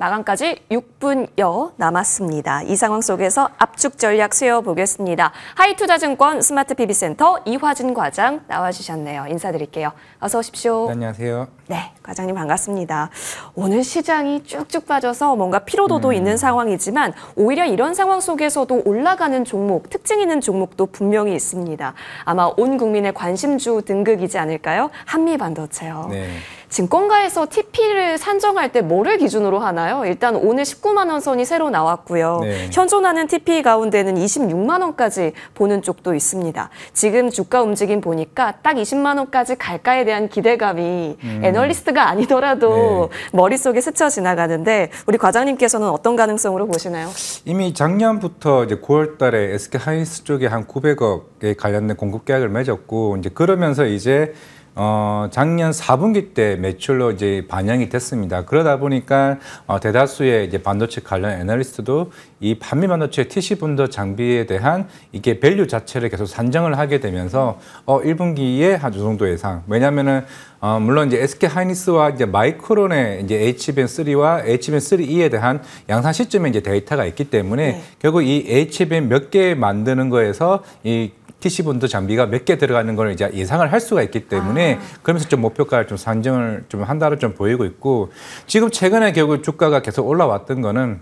마감까지 6분여 남았습니다. 이 상황 속에서 압축 전략 세워보겠습니다 하이투자증권 스마트 PB센터 이화진 과장 나와주셨네요. 인사드릴게요. 어서 오십시오. 네, 안녕하세요. 네, 과장님 반갑습니다. 오늘 시장이 쭉쭉 빠져서 뭔가 피로도도 음. 있는 상황이지만 오히려 이런 상황 속에서도 올라가는 종목, 특징 있는 종목도 분명히 있습니다. 아마 온 국민의 관심주 등극이지 않을까요? 한미 반도체요. 네. 지금 꽁가에서 TP를 산정할 때 뭐를 기준으로 하나요? 일단 오늘 19만 원 선이 새로 나왔고요. 네. 현존하는 TP 가운데는 26만 원까지 보는 쪽도 있습니다. 지금 주가 움직임 보니까 딱 20만 원까지 갈까에 대한 기대감이 음. 애널리스트가 아니더라도 네. 머릿속에 스쳐 지나가는데 우리 과장님께서는 어떤 가능성으로 보시나요? 이미 작년부터 이제 9월 달에 SK 하이스 쪽에 한 900억에 관련된 공급 계약을 맺었고 이제 그러면서 이제 어, 작년 4분기 때 매출로 이제 반영이 됐습니다. 그러다 보니까 어, 대다수의 이제 반도체 관련 애널리스트도 이 반미 반도체 TC 분도 장비에 대한 이게 밸류 자체를 계속 산정을 하게 되면서 어, 1분기에 한 정도 예상. 왜냐면은 어, 물론 이제 SK 하이닉스와 이제 마이크론의 이제 HBM3와 HBM3E에 대한 양산 시점에 이제 데이터가 있기 때문에 네. 결국 이 HBM 몇 개 만드는 거에서 이 TC본드 장비가 몇 개 들어가는 걸 이제 예상을 할 수가 있기 때문에 아. 그러면서 좀 목표가를 좀 상정을 좀 한다를 좀 보이고 있고 지금 최근에 결국 주가가 계속 올라왔던 거는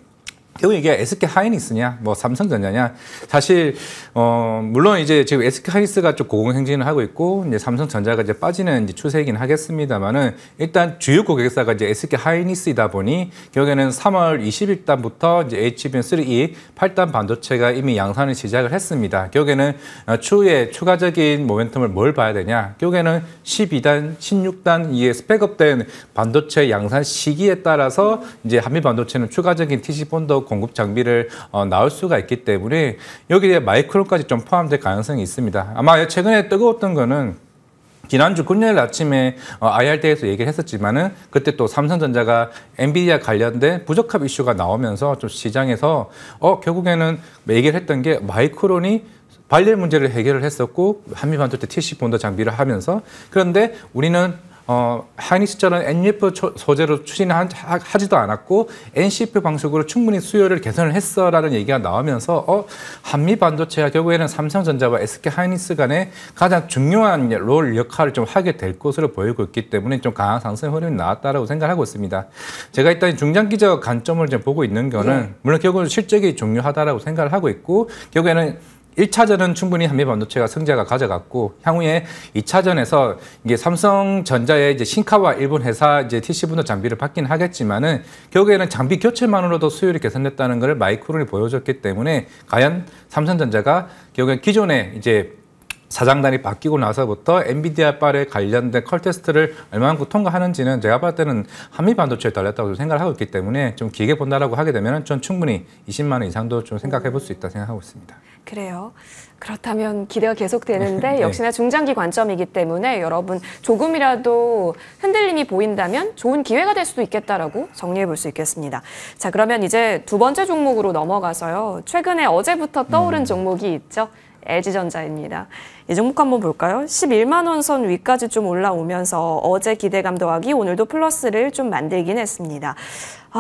결국 이게 SK 하이닉스냐, 뭐 삼성전자냐. 사실 어 물론 이제 지금 SK 하이닉스가 좀 고공행진을 하고 있고 이제 삼성전자가 이제 빠지는 이제 추세이긴 하겠습니다만은 일단 주요 고객사가 이제 SK 하이닉스이다 보니 결국에는 3월 20일단부터 이제 HBM 3E 8단 반도체가 이미 양산을 시작을 했습니다. 결국에는 어, 추후에 추가적인 모멘텀을 뭘 봐야 되냐? 결국에는 12단, 16단 이에 스펙업된 반도체 양산 시기에 따라서 이제 한미 반도체는 추가적인 TC 본더 공급 장비를 어, 나올 수가 있기 때문에 여기에 마이크론까지 좀 포함될 가능성이 있습니다. 아마 최근에 뜨거웠던 거는 지난주 금요일 아침에 IR대에서 어, 얘기를 했었지만은 그때 또 삼성전자가 엔비디아 관련된 부적합 이슈가 나오면서 좀 시장에서 어 결국에는 얘기를 했던 게 마이크론이 발열 문제를 해결을 했었고 한미반도체 TC 본드 장비를 하면서 그런데 우리는 어, 하이닉스처럼 NUF e 소재로 추진하지도 않았고 NCF 방식으로 충분히 수요를 개선을 했어라는 얘기가 나오면서 어, 한미 반도체가 결국에는 삼성전자와 SK 하이닉스 간의 가장 중요한 롤 역할을 좀 하게 될 것으로 보이고 있기 때문에 좀 강한 상승 흐름이 나왔다라고 생각하고 있습니다. 제가 일단 중장기적 관점을 좀 보고 있는 거는 예. 물론 결국은 실적이 중요하다라고 생각을 하고 있고 결국에는 1차전은 충분히 한미 반도체가 승자가 가져갔고 향후에 2차전에서 이게 삼성전자의 이제 신카와 일본 회사 이제 TC 분도 장비를 받긴 하겠지만은 결국에는 장비 교체만으로도 수율이 개선됐다는 것을 마이크론이 보여줬기 때문에 과연 삼성전자가 결국에 기존에 이제 사장단이 바뀌고 나서부터 엔비디아 발에 관련된 컬 테스트를 얼마만큼 통과하는지는 제가 봤을 때는 한미 반도체에 달렸다고 생각을 하고 있기 때문에 좀 길게 본다라고 하게 되면 좀 충분히 20만 원 이상도 좀 생각해 볼 수 있다 생각하고 있습니다. 그래요. 그렇다면 기대가 계속되는데 네. 역시나 중장기 관점이기 때문에 여러분 조금이라도 흔들림이 보인다면 좋은 기회가 될 수도 있겠다라고 정리해 볼 수 있겠습니다. 자 그러면 이제 두 번째 종목으로 넘어가서요. 최근에 어제부터 떠오른 음. 종목이 있죠. LG전자입니다. 이 종목 한번 볼까요? 11만 원 선 위까지 좀 올라오면서 어제 기대감 더하기 오늘도 플러스를 좀 만들긴 했습니다.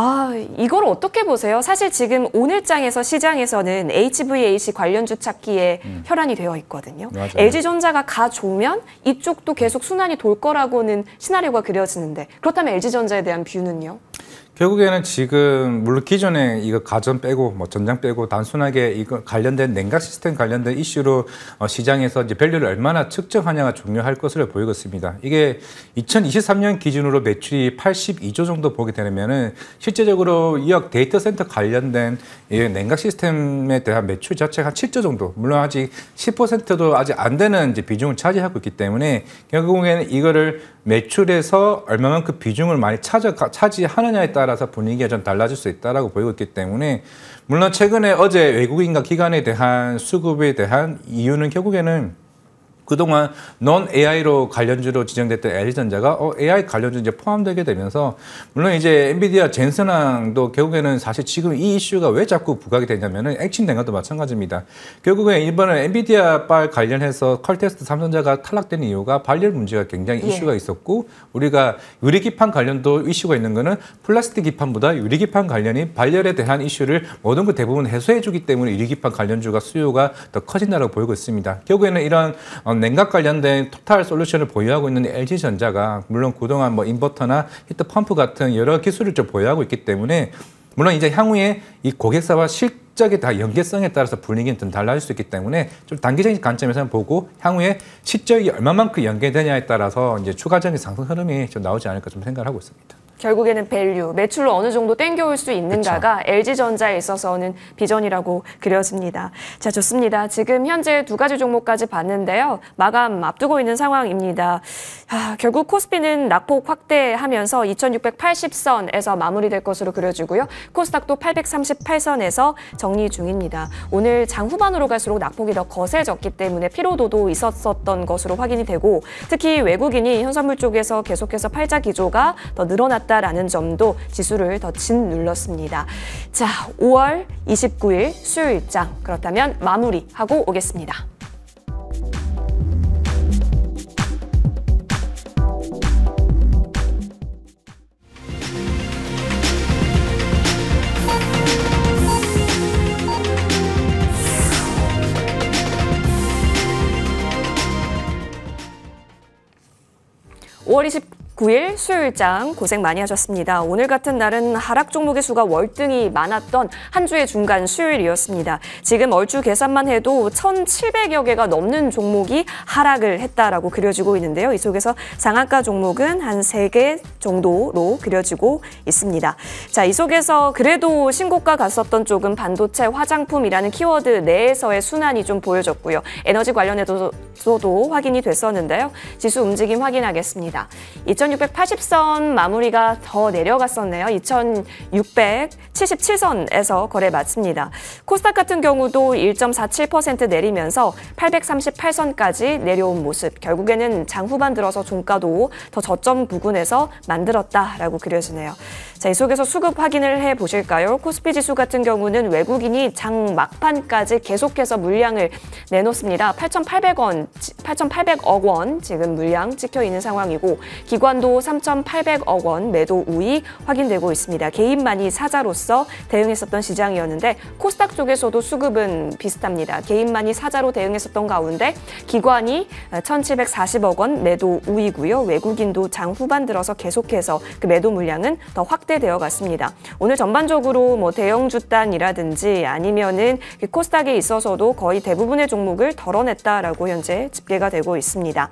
아, 이걸 어떻게 보세요? 사실 지금 오늘장에서 시장에서는 HVAC 관련주 찾기에 음. 혈안이 되어 있거든요. 맞아 LG전자가 가조면 이쪽도 계속 순환이 돌 거라고는 시나리오가 그려지는데 그렇다면 LG전자에 대한 뷰는요? 결국에는 지금 물론 기존에 이거 가전 빼고 뭐 전장 빼고 단순하게 이거 관련된 냉각 시스템 관련된 이슈로 어 시장에서 이제 밸류를 얼마나 측정하냐가 중요할 것으로 보이겠습니다. 이게 2023년 기준으로 매출이 82조 정도 보게 되면은 실제적으로 이역 데이터 센터 관련된 이 냉각 시스템에 대한 매출 자체가 한 7조 정도 물론 아직 10%도 아직 안 되는 이제 비중을 차지하고 있기 때문에 결국에는 이거를 매출에서 얼마만큼 비중을 많이 차지, 차지하느냐에 따라 따라서 분위기가 좀 달라질 수 있다라고 보이고 있기 때문에 물론 최근에 어제 외국인과 기관에 대한 수급에 대한 이유는 결국에는 그동안 넌 o n AI로 관련주로 지정됐던 LG전자가 어, AI 관련주 이제 포함되게 되면서 물론 이제 엔비디아 젠슨항도 결국에는 사실 지금 이 이슈가 왜 자꾸 부각이 되냐면은 액침 된각도 마찬가지입니다. 결국에 이번에 엔비디아 빨 관련해서 컬테스트 삼성자가 탈락된 이유가 발열 문제가 굉장히 예. 이슈가 예. 있었고 우리가 유리 기판 관련도 이슈가 있는 거는 플라스틱 기판보다 유리 기판 관련이 발열에 대한 이슈를 모든 것 대부분 해소해 주기 때문에 유리 기판 관련주가 수요가 더 커진다고 보이고 있습니다. 결국에는 이런 어, 냉각 관련된 토탈 솔루션을 보유하고 있는 LG전자가 물론 그동안 뭐 인버터나 히트 펌프 같은 여러 기술을 좀 보유하고 있기 때문에 물론 이제 향후에 이 고객사와 실적의 다 연계성에 따라서 분위기는 좀 달라질 수 있기 때문에 좀 단기적인 관점에서 보고 향후에 실적이 얼마만큼 연계되냐에 따라서 이제 추가적인 상승 흐름이 좀 나오지 않을까 좀 생각을 하고 있습니다. 결국에는 밸류, 매출로 어느 정도 땡겨올 수 있는가가 그쵸. LG전자에 있어서는 비전이라고 그려집니다. 자, 좋습니다. 지금 현재 두 가지 종목까지 봤는데요. 마감 앞두고 있는 상황입니다. 아, 결국 코스피는 낙폭 확대하면서 2680선에서 마무리될 것으로 그려지고요. 코스닥도 838선에서 정리 중입니다. 오늘 장 후반으로 갈수록 낙폭이 더 거세졌기 때문에 피로도도 있었던 것으로 확인이 되고 특히 외국인이 현선물 쪽에서 계속해서 팔자 기조가 더 늘어났다 낮다라는 점도 지수를 더 짓눌렀습니다. 자, 5월 29일 수요일장 그렇다면 마무리하고 오겠습니다. 9일 수요일장 고생 많이 하셨습니다. 오늘 같은 날은 하락 종목의 수가 월등히 많았던 한 주의 중간 수요일이었습니다. 지금 얼추 계산만 해도 1,700여 개가 넘는 종목이 하락을 했다라고 그려지고 있는데요. 이 속에서 상한가 종목은 한 3개 정도로 그려지고 있습니다. 자, 이 속에서 그래도 신고가 갔었던 쪽은 반도체 화장품이라는 키워드 내에서의 순환이 좀 보여졌고요. 에너지 관련해서도 확인이 됐었는데요. 지수 움직임 확인하겠습니다. 2 0 2680선 마무리가 더 내려갔었네요. 2677선에서 거래 맞습니다 코스닥 같은 경우도 1.47% 내리면서 838선까지 내려온 모습. 결국에는 장 후반 들어서 종가도 더 저점 부근에서 만들었다라고 그려지네요. 자, 이 속에서 수급 확인을 해 보실까요? 코스피 지수 같은 경우는 외국인이 장 막판까지 계속해서 물량을 내놓습니다. 8,800원, 8,800억 원 지금 물량 찍혀 있는 상황이고 기관 전년도 3,800억 원 매도 우위 확인되고 있습니다. 개인만이 사자로서 대응했었던 시장이었는데 코스닥 쪽에서도 수급은 비슷합니다. 개인만이 사자로 대응했었던 가운데 기관이 1,740억 원 매도 우위고요. 외국인도 장 후반 들어서 계속해서 그 매도 물량은 더 확대되어 갔습니다. 오늘 전반적으로 뭐 대형 주단이라든지 아니면은 그 코스닥에 있어서도 거의 대부분의 종목을 덜어냈다라고 현재 집계가 되고 있습니다.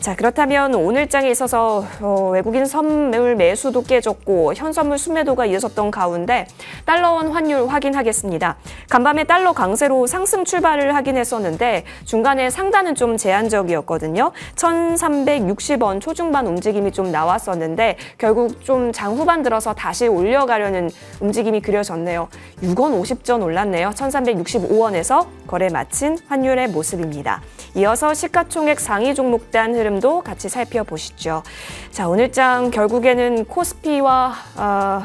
자 그렇다면 오늘장에 있어서 어, 외국인 선물 매수도 깨졌고 현선물 순매도가 이어졌던 가운데 달러원 환율 확인하겠습니다. 간밤에 달러 강세로 상승 출발을 하긴 했었는데 중간에 상단은 좀 제한적이었거든요. 1360원 초중반 움직임이 좀 나왔었는데 결국 좀 장 후반 들어서 다시 올려가려는 움직임이 그려졌네요. 6원 50전 올랐네요. 1365원에서 거래 마친 환율의 모습입니다. 이어서 시가총액 상위 종목단 흐름도 같이 살펴보시죠. 자, 오늘장 결국에는 코스피와 어,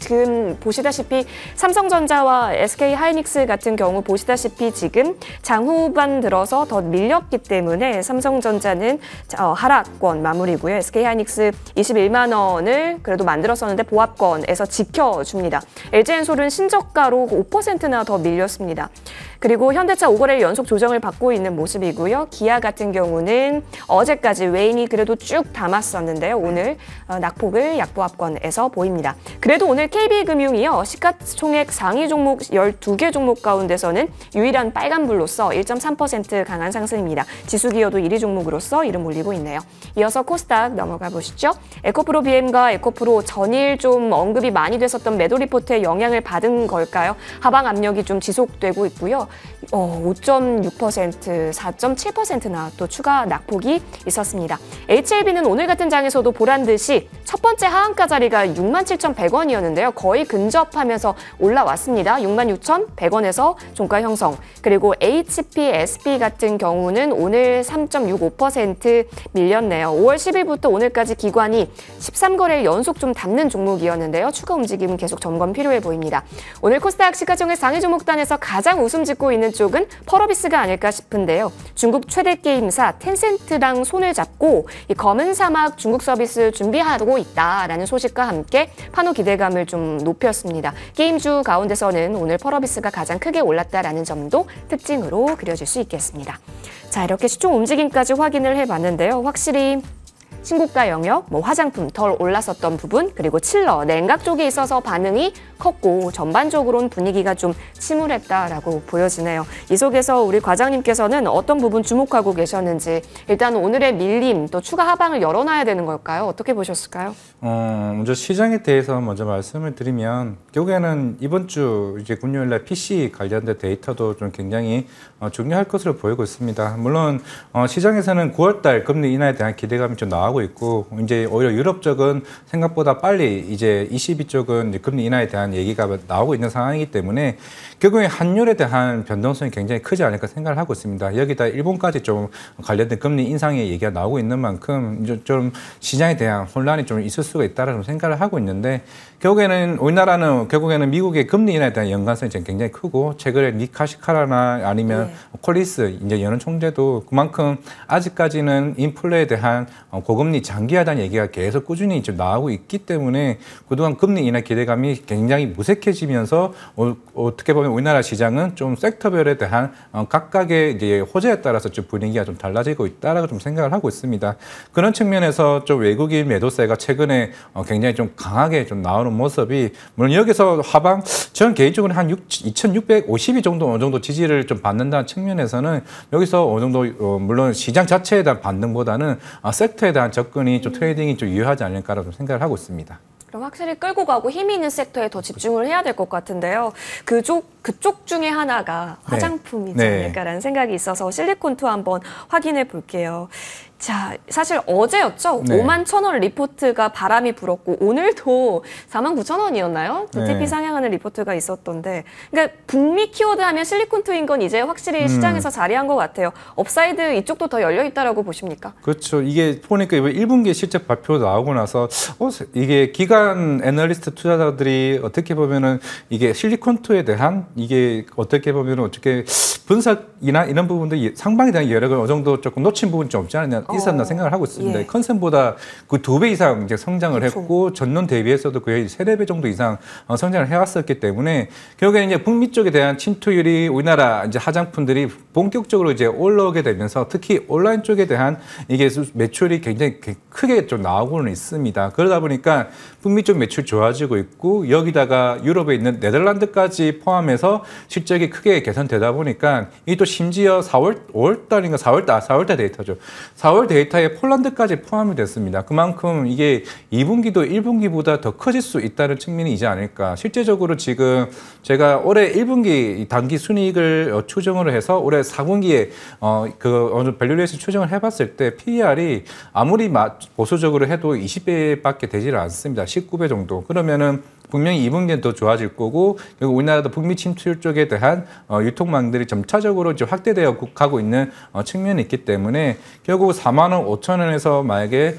지금 보시다시피 삼성전자와 SK 하이닉스 같은 경우 보시다시피 지금 장후반 들어서 더 밀렸기 때문에 삼성전자는 어, 하락권 마무리고요. SK 하이닉스 21만 원을 그래도 만들었었는데 보합권에서 지켜줍니다. LG 엔솔은 신저가로 5%나 더 밀렸습니다. 그리고 현대차 오거래일 연속 조정을 받고 있는 모습이고요. 기아 같은 경우는 어제까지 외인이 그래도 쭉 담았었는데요. 오늘 어, 낙폭을 약보합권에서 보입니다. 그래도 오늘 KB금융이요. 시가총액 상위 종목 12개 종목 가운데서는 유일한 빨간불로서 1.3% 강한 상승입니다. 지수 기여도 1위 종목으로서 이름 올리고 있네요. 이어서 코스닥 넘어가 보시죠. 에코프로 BM과 에코프로 전일 좀 언급이 많이 됐었던 매도 리포트의 영향을 받은 걸까요? 하방 압력이 좀 지속되고 있고요. 5.6%, 어, 4.7%나 또 추가 낙폭이 있었습니다. HLB는 오늘 같은 장에서도 보란 듯이 첫 번째 하한가 자리가 67,100원이었는데요. 거의 근접하면서 올라왔습니다. 66,100원에서 종가 형성. 그리고 HP, SP 같은 경우는 오늘 3.65% 밀렸네요. 5월 10일부터 오늘까지 기관이 13거래 연속 좀 담는 종목이었는데요. 추가 움직임은 계속 점검 필요해 보입니다. 오늘 코스닥 시가총액 상위 종목단에서 가장 우승 지 짓고 있는 쪽은 펄어비스가 아닐까 싶은데요. 중국 최대 게임사 텐센트랑 손을 잡고 이 검은 사막 중국 서비스 준비하고 있다라는 소식과 함께 판호 기대감을 좀 높였습니다. 게임주 가운데서는 오늘 펄어비스가 가장 크게 올랐다라는 점도 특징으로 그려질 수 있겠습니다. 자 이렇게 시총 움직임까지 확인을 해봤는데요. 확실히 신고가 영역, 뭐 화장품 덜 올랐었던 부분, 그리고 칠러, 냉각 쪽에 있어서 반응이 컸고 전반적으로는 분위기가 좀 침울했다라고 보여지네요. 이 속에서 우리 과장님께서는 어떤 부분 주목하고 계셨는지 일단 오늘의 밀림 또 추가 하방을 열어놔야 되는 걸까요? 어떻게 보셨을까요? 어, 먼저 시장에 대해서 먼저 말씀을 드리면 결국에는 이번 주 이제 금요일 날 PC 관련된 데이터도 좀 굉장히 어, 중요할 것으로 보이고 있습니다. 물론 어, 시장에서는 9월 달 금리 인하에 대한 기대감이 좀 나와 나고 있고 이제 오히려 유럽 쪽은 생각보다 빨리 이제 ECB 쪽은 이제 금리 인하에 대한 얘기가 나오고 있는 상황이기 때문에 결국에 환율에 대한 변동성이 굉장히 크지 않을까 생각을 하고 있습니다. 여기다 일본까지 좀 관련된 금리 인상의 얘기가 나오고 있는 만큼 좀 시장에 대한 혼란이 좀 있을 수가 있다라는 생각을 하고 있는데 결국에는 우리나라는 결국에는 미국의 금리 인하에 대한 연관성이 지금 굉장히 크고 최근에 니카시카라나 아니면 네. 콜리스 이제 연은 총재도 그만큼 아직까지는 인플레에 대한 어, 고금리 장기화단 얘기가 계속 꾸준히 지금 나오고 있기 때문에 그동안 금리 인하 기대감이 굉장히 무색해지면서 어, 어떻게 보면 우리나라 시장은 좀 섹터별에 대한 어, 각각의 이제 호재에 따라서 좀 분위기가 좀 달라지고 있다라고 좀 생각을 하고 있습니다. 그런 측면에서 좀 외국인 매도세가 최근에 굉장히 좀 강하게 좀나오 나오는 모습이 물론 여기서 하방 전 개인적으로 한 2,650이 정도 어느 정도 지지를 좀 받는다는 측면에서는 여기서 어느 정도 어, 물론 시장 자체에 대한 반등보다는 아, 섹터에 대한 접근이 좀 음. 트레이딩이 좀 유효하지 않을까라고 생각을 하고 있습니다. 그럼 확실히 끌고 가고 힘이 있는 섹터에 더 집중을 해야 될 것 같은데요. 그쪽 그쪽 중에 하나가 네. 화장품이지 네. 않을까라는 생각이 있어서 실리콘투 한번 확인해 볼게요. 자, 사실 어제였죠? 네. 5만 천 원 리포트가 바람이 불었고 오늘도 4만 9천 원이었나요? DTP 네. 상향하는 리포트가 있었던데 그러니까 북미 키워드 하면 실리콘투인 건 이제 확실히 음. 시장에서 자리한 것 같아요. 업사이드 이쪽도 더 열려있다라고 보십니까? 그렇죠. 이게 보니까 이번 1분기 실제 발표 나오고 나서 어, 이게 기간 애널리스트 투자자들이 어떻게 보면은 이게 실리콘투에 대한 이게 어떻게 보면은 어떻게 분석이나 이런 부분도 상방에 대한 여력을 어느 정도 조금 놓친 부분이 좀 없지 않느냐 이삼나 어. 생각을 하고 있습니다. 예. 컨셉보다그 두 배 이상 이제 성장을 그쵸. 했고 전년 대비해서도 거의 세네 배 정도 이상 어, 성장을 해왔었기 때문에 결국에는 이제 북미 쪽에 대한 침투율이 우리나라 이제 화장품들이 본격적으로 이제 올라오게 되면서 특히 온라인 쪽에 대한 이게 매출이 굉장히 크게 좀 나오고는 있습니다. 그러다 보니까 북미 쪽 매출 좋아지고 있고 여기다가 유럽에 있는 네덜란드까지 포함해서 실적이 크게 개선되다 보니까 이 또 심지어 4월 5월 달인가 4월 달 4월 달 데이터죠. 4월 4월 데이터에 폴란드까지 포함이 됐습니다. 그만큼 이게 2분기도 1분기보다 더 커질 수 있다는 측면이지 않을까. 실제적으로 지금 제가 올해 1분기 단기 순이익을 어, 추정을 해서 올해 4분기에 어, 그 어느 밸류레이션 추정을 해봤을 때 PER이 아무리 보수적으로 해도 20배밖에 되질 않습니다. 19배 정도. 그러면은 분명히 이 분기는 더 좋아질 거고 그리고 우리나라도 북미 침투 율 쪽에 대한 어, 유통망들이 점차적으로 지금 확대되어 가고 있는 어, 측면이 있기 때문에 결국 4만 원, 5천 원에서 만약에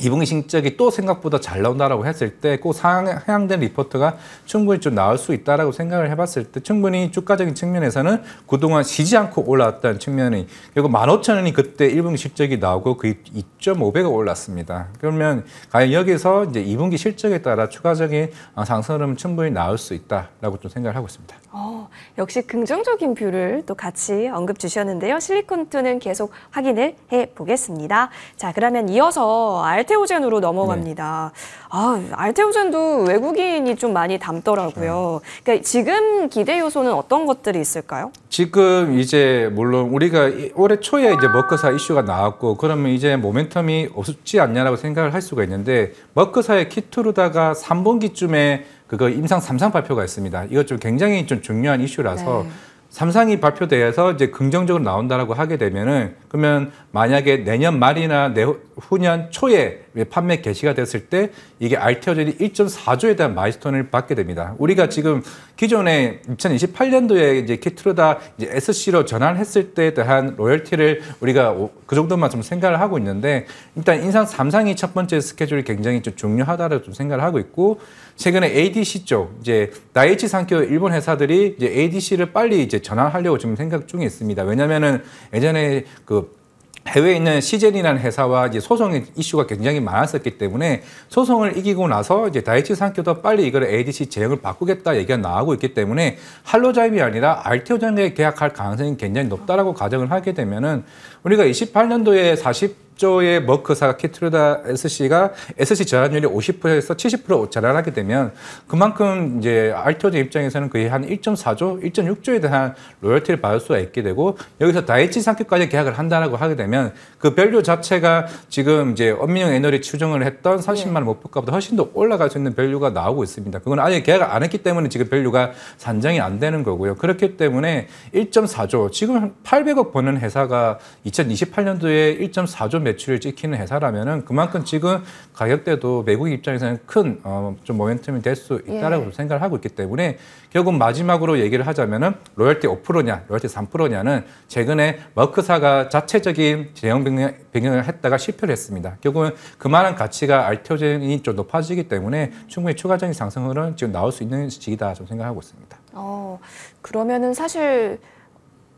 이분의 실적이 또 생각보다 잘 나온다라고 했을 때 꼭 상향된 리포트가 충분히 좀 나올 수 있다라고 생각을 해봤을 때 충분히 주가적인 측면에서는 그동안 쉬지 않고 올라왔던 측면이 결국 15,000원이 그때 1분기 실적이 나오고 그 2.5배가 올랐습니다. 그러면 과연 여기서 이제 2분기 실적에 따라 추가적인 어, 상승은 충분히 나올 수 있다라고 좀 생각을 하고 있습니다. 오. 어, 역시 긍정적인 뷰를 또 같이 언급 주셨는데요. 실리콘투는 계속 확인을 해 보겠습니다. 자, 그러면 이어서 알테오젠으로 네. 넘어갑니다. 네. 아, 알테오젠도 외국인이 좀 많이 담더라고요. 그렇죠. 그러니까 지금 기대 요소는 어떤 것들이 있을까요? 지금 이제 물론 우리가 올해 초에 이제 머커사 이슈가 나왔고 그러면 이제 모멘텀이 없지 않냐라고 생각을 할 수가 있는데 머커사의 키투르다가 3분기쯤에 그거 임상 삼상 발표가 있습니다. 이것 좀 굉장히 좀 중요한 이슈라서 네. 삼상이 발표돼서 이제 긍정적으로 나온다라고 하게 되면은 그러면 만약에 내년 말이나 내후년 초에 판매 개시가 됐을 때 이게 알티어젤이 1.4조에 대한 마이스톤을 받게 됩니다. 우리가 지금 기존에 2028년도에 이제 키트로다 이제 SC로 전환했을 때에 대한 로열티를 우리가 그 정도만 좀 생각을 하고 있는데 일단 인상 삼상이첫 번째 스케줄이 굉장히 좀 중요하다라고 좀 생각을 하고 있고 최근에 ADC 쪽 이제 다이치산케 일본 회사들이 이제 ADC를 빨리 이제 전환하려고 지금 생각 중에 있습니다. 왜냐면은 예전에 그 해외에 있는 시젠이라는 회사와 이제 소송의 이슈가 굉장히 많았었기 때문에 소송을 이기고 나서 이제 다이치 산교도 빨리 이걸 ADC 제형을 바꾸겠다 얘기가 나오고 있기 때문에 할로자입이 아니라 알테오장에 계약할 가능성이 굉장히 높다라고 가정을 하게 되면은 우리가 28년도에 40조의 머크사가 키트루다 SC가 SC 전환율이 50%에서 70% 전환하게 되면 그만큼 이제 알토제 입장에서는 거의 한 1.4조, 1.6조에 대한 로열티를 받을 수가 있게 되고 여기서 다이치 상격까지 계약을 한다라고 하게 되면 그 밸류 자체가 지금 이제 엄민영 애널이 추정을 했던 30만 원목표가보다 예. 훨씬 더 올라갈 수 있는 밸류가 나오고 있습니다. 그건 아예 계약을 안 했기 때문에 지금 밸류가 산정이 안 되는 거고요. 그렇기 때문에 1.4조 지금 800억 버는 회사가 2028년도에 1.4조 매출을 찍히는 회사라면은 그만큼 지금 가격대도 외국 입장에서는 큰좀 어, 모멘텀이 될 수 있다라고 예. 생각을 하고 있기 때문에 결국 마지막으로 얘기를 하자면은 로열티 5%냐, 로열티 3%냐는 최근에 머크사가 자체적인 대형 변경, 을 했다가 실패를 했습니다. 결국은 그만한 가치가 알테오젠이 좀 높아지기 때문에 충분히 추가적인 상승은 지금 나올 수 있는 시기다 좀 생각하고 있습니다. 어, 그러면은 사실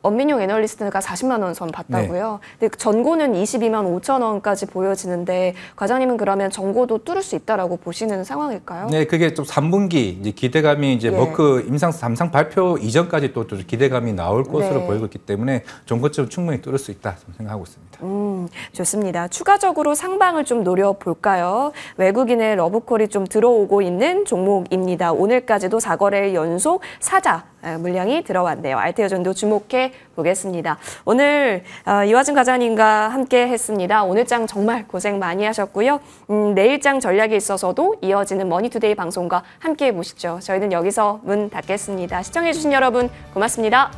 엄민용 애널리스트가 40만 원 선 봤다고요. 네. 근데 그 전고는 22만 5천 원까지 보여지는데 과장님은 그러면 전고도 뚫을 수 있다라고 보시는 상황일까요? 네, 그게 좀 3분기 이제 기대감이 이제 예. 머크 임상 삼상 발표 이전까지 또, 또 기대감이 나올 것으로 네. 보이고 있기 때문에 전고점 충분히 뚫을 수 있다 생각하고 있습니다. 음, 좋습니다. 추가적으로 상방을 좀 노려볼까요? 외국인의 러브콜이 좀 들어오고 있는 종목입니다. 오늘까지도 4거래 연속 사자 아, 물량이 들어왔네요. 알테오전도 주목해 보겠습니다. 오늘 아, 이화진 과장님과 함께 했습니다. 오늘장 정말 고생 많이 하셨고요. 음, 내일장 전략에 있어서도 이어지는 머니투데이 방송과 함께 보시죠. 저희는 여기서 문 닫겠습니다. 시청해주신 여러분 고맙습니다.